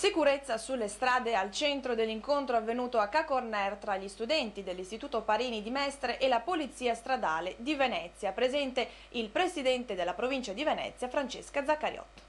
Sicurezza sulle strade al centro dell'incontro avvenuto a Cacorner tra gli studenti dell'Istituto Parini di Mestre e la Polizia Stradale di Venezia, presente il presidente della provincia di Venezia Francesca Zaccariotto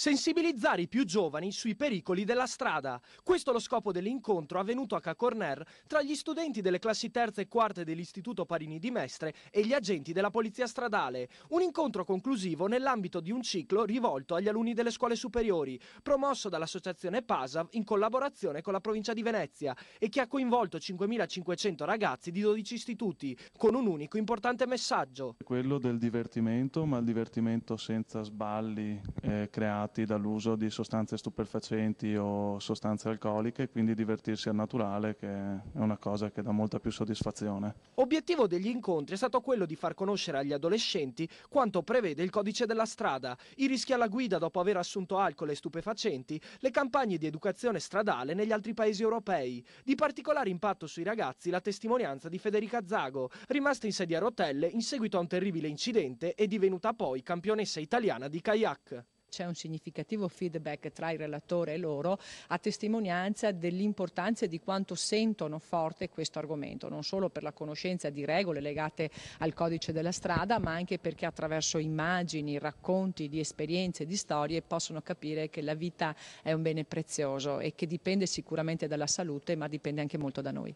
sensibilizzare i più giovani sui pericoli della strada. Questo è lo scopo dell'incontro avvenuto a Cacorner tra gli studenti delle classi terze e quarte dell'Istituto Parini di Mestre e gli agenti della Polizia Stradale. Un incontro conclusivo nell'ambito di un ciclo rivolto agli alunni delle scuole superiori, promosso dall'associazione PASAV in collaborazione con la provincia di Venezia e che ha coinvolto 5.500 ragazzi di 12 istituti, con un unico importante messaggio. Quello del divertimento, ma il divertimento senza sballi eh, creati danneggiati dall'uso di sostanze stupefacenti o sostanze alcoliche, e quindi divertirsi al naturale che è una cosa che dà molta più soddisfazione. Obiettivo degli incontri è stato quello di far conoscere agli adolescenti quanto prevede il codice della strada, i rischi alla guida dopo aver assunto alcol e stupefacenti, le campagne di educazione stradale negli altri paesi europei. Di particolare impatto sui ragazzi la testimonianza di Federica Zago, rimasta in sedia a rotelle in seguito a un terribile incidente e divenuta poi campionessa italiana di kayak. C'è un significativo feedback tra il relatore e loro a testimonianza dell'importanza e di quanto sentono forte questo argomento, non solo per la conoscenza di regole legate al codice della strada, ma anche perché attraverso immagini, racconti di esperienze, di storie possono capire che la vita è un bene prezioso e che dipende sicuramente dalla salute, ma dipende anche molto da noi.